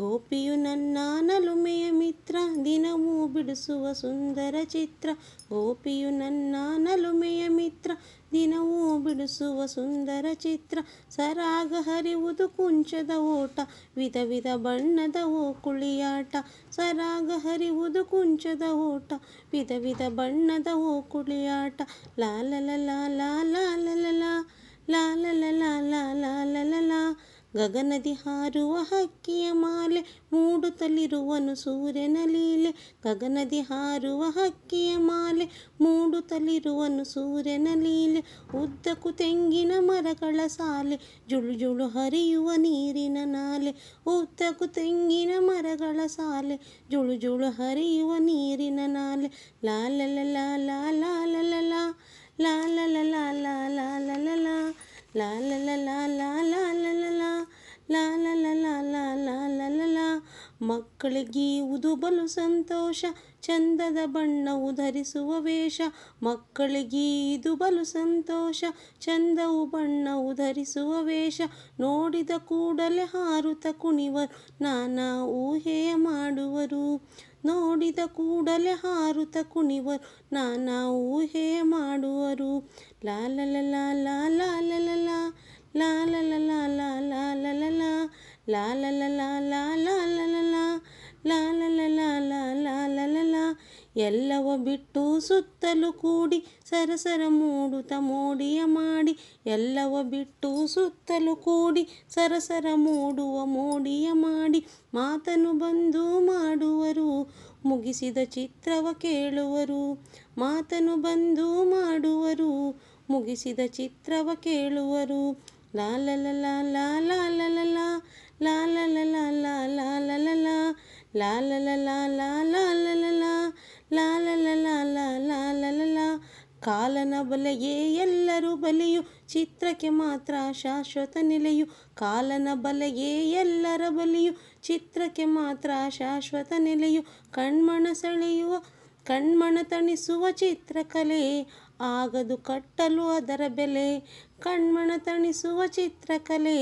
ಗೋಪಿಯು ನನ್ನ ನಲುಮೆಯ ಮಿತ್ರ ದಿನವೂ ಬಿಡಿಸುವ ಸುಂದರ ಚಿತ್ರ ಗೋಪಿಯು ನನ್ನ ನಲುಮೆಯ ಮಿತ್ರ ದಿನವೂ ಬಿಡಿಸುವ ಸುಂದರ ಚಿತ್ರ ಸರಾಗ ಹರಿವುದು ಕುಂಚದ ಓಟ ವಿಧ ವಿಧ ಬಣ್ಣದ ಓಕುಳಿಯಾಟ ಸರಾಗ ಹರಿವುದು ಕುಂಚದ ಓಟ ವಿಧ ವಿಧ ಬಣ್ಣದ ಕುಳಿಯಾಟ ಲಾಲ ಲಾಲ ಗಗನದಿ ಹಾರುವ ಹಕ್ಕಿಯ ಮಾಲೆ ಮೂಡುತ್ತಲಿರುವನು ಸೂರ್ಯನ ಲೀಲೆ ಗಗನದಿ ಹಾರುವ ಹಕ್ಕಿಯ ಮಾಲೆ ಮೂಡುತ್ತಲಿರುವನು ಸೂರ್ಯನ ಲೀಲೆ ಉದ್ದಕ್ಕೂ ತೆಂಗಿನ ಮರಗಳ ಸಾಲೆ ಜುಳು ಜುಳು ಹರಿಯುವ ನೀರಿನ ನಾಲೆ ಉದ್ದಕು ತೆಂಗಿನ ಮರಗಳ ಸಾಲೆ ಜುಳು ಜುಳು ಹರಿಯುವ ನೀರಿನ ನಾಲೆ ಲಾಲ ಲಾ ಲಾ ಲಾ ಲಾ ಲಾ ಲಾ ಲಾ ಲಾ ಲಾ ಲಾ ಮಕ್ಕಳಿಗೀವುದು ಬಲು ಸಂತೋಷ ಚಂದದ ಬಣ್ಣವು ಧರಿಸುವ ವೇಷ ಮಕ್ಕಳಿಗೀದು ಬಲು ಸಂತೋಷ ಚಂದವು ಬಣ್ಣವು ಧರಿಸುವ ವೇಷ ನೋಡಿದ ಕೂಡಲೇ ಹಾರುತ ಕುಣಿವರು ನಾನಾ ಊಹೆಯ ಮಾಡುವರು ನೋಡಿದ ಕೂಡಲೇ ಹಾರುತ ಕುಣಿವರು ನಾನಾ ಊಹೆಯ ಮಾಡುವರು ಲಾಲಲ ಲಾಲ ಲಾಲಲ ಲಾಲಲ ಲಾಲ ಲಾಲಲ ಲಾ ಲಾಲ ಎಲ್ಲವ ಬಿಟ್ಟು ಸುತ್ತಲೂ ಕೂಡಿ ಸರಸರ ಮೂಡುತ ಮೋಡಿಯ ಮಾಡಿ ಎಲ್ಲವ ಬಿಟ್ಟು ಸುತ್ತಲೂ ಕೂಡಿ ಸರಸರ ಮೂಡುವ ಮೋಡಿಯ ಮಾಡಿ ಮಾತನು ಬಂದು ಮಾಡುವರು ಮುಗಿಸಿದ ಚಿತ್ರವ ಕೇಳುವರು ಮಾತನು ಬಂದು ಮಾಡುವರು ಮುಗಿಸಿದ ಚಿತ್ರವ ಕೇಳುವರು ಲಾಲ ಲಾಲ ಲಾಲ ಲಾಲ ಲಾಲ ಲಾಲ ಲಾಲ ಲಾಲ ಲಾಲ ಲಾಲ ಲಾಲ ಲಾಲ ಲಾ ಕಾಲನ ಬಲೆಯೇ ಎಲ್ಲರೂ ಬಲಿಯು ಚಿತ್ರಕ್ಕೆ ಮಾತ್ರ ಶಾಶ್ವತ ನೆಲೆಯು ಕಾಲನ ಬಲೆಯೇ ಎಲ್ಲರ ಬಲಿಯು ಚಿತ್ರಕ್ಕೆ ಮಾತ್ರ ಶಾಶ್ವತ ನೆಲೆಯು ಕಣ್ಮಣ ಸೆಳೆಯುವ ಕಣ್ಮಣ ತಣಿಸುವ ಚಿತ್ರಕಲೆ ಆಗದು ಕಟ್ಟಲು ಅದರ ಬೆಲೆ ಕಣ್ಮಣ ತಣಿಸುವ ಚಿತ್ರಕಲೆ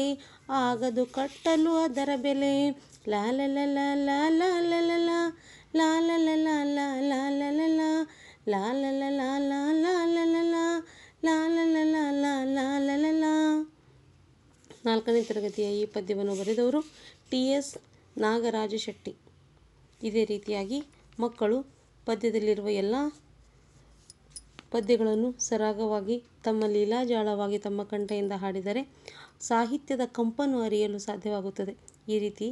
ಆಗದು ಕಟ್ಟಲು ಅದರ ಬೆಲೆ ಲಾಲ ಲ ಲಾಲ ಲಾ ಲ ಲ ಲಾ ಲ ಲಾ ಲ ಲ ಲಾ ಲಾ ಲ ಲ ಲಾ ಲ ಲಾ ಲ ಲ ಲಾ ಲಾ ಲ ಲ ಲಾ ಲಾ ಲಾ ಲ ಲ ಲಾ ನಾಲ್ಕನೇ ತರಗತಿಯ ಈ ಪದ್ಯವನ್ನು ಬರೆದವರು ಟಿ ಎಸ್ ನಾಗರಾಜ ಶೆಟ್ಟಿ ಇದೇ ರೀತಿಯಾಗಿ ಮಕ್ಕಳು ಪದ್ಯದಲ್ಲಿರುವ ಎಲ್ಲ ಪದ್ಯಗಳನ್ನು ಸರಾಗವಾಗಿ ತಮ್ಮ ಲೀಲಾಜಾಳವಾಗಿ ತಮ್ಮ ಕಂಠೆಯಿಂದ ಹಾಡಿದರೆ ಸಾಹಿತ್ಯದ ಕಂಪನ್ನು ಅರಿಯಲು ಸಾಧ್ಯವಾಗುತ್ತದೆ ಈ ರೀತಿ